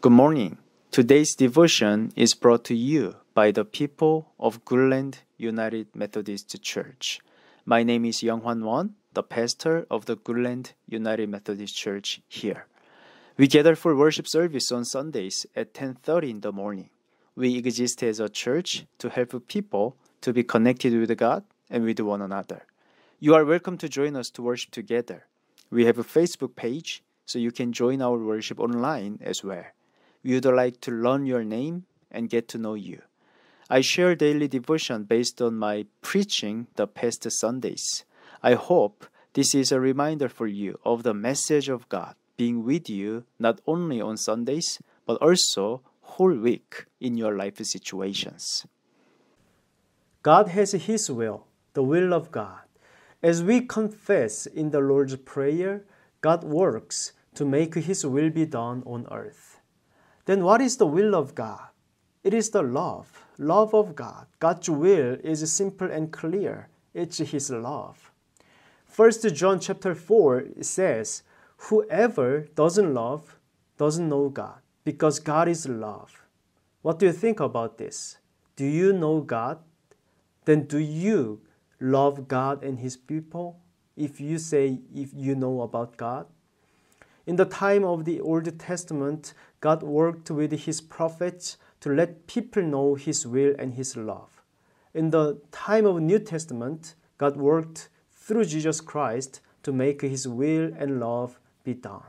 Good morning. Today's devotion is brought to you by the people of Goodland United Methodist Church. My name is Younghwan Won, the pastor of the Goodland United Methodist Church here. We gather for worship service on Sundays at 10:30 in the morning. We exist as a church to help people to be connected with God and with one another. You are welcome to join us to worship together. We have a Facebook page so you can join our worship online as well you'd like to learn your name and get to know you. I share daily devotion based on my preaching the past Sundays. I hope this is a reminder for you of the message of God being with you not only on Sundays but also whole week in your life situations. God has His will, the will of God. As we confess in the Lord's Prayer, God works to make His will be done on earth. Then what is the will of God? It is the love, love of God. God's will is simple and clear. It's his love. 1 John chapter 4 says, Whoever doesn't love doesn't know God, because God is love. What do you think about this? Do you know God? Then do you love God and his people? If you say if you know about God, in the time of the Old Testament, God worked with his prophets to let people know his will and his love. In the time of New Testament, God worked through Jesus Christ to make his will and love be done.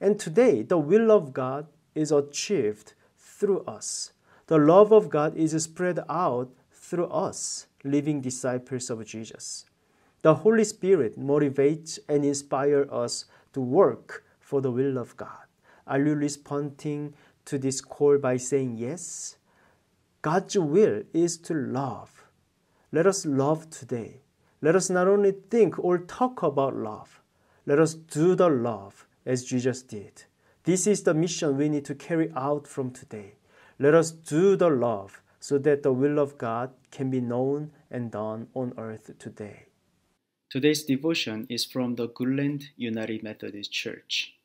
And today, the will of God is achieved through us. The love of God is spread out through us, living disciples of Jesus. The Holy Spirit motivates and inspires us to work for the will of God? Are you responding to this call by saying yes? God's will is to love. Let us love today. Let us not only think or talk about love, let us do the love as Jesus did. This is the mission we need to carry out from today. Let us do the love so that the will of God can be known and done on earth today. Today's devotion is from the Goodland United Methodist Church.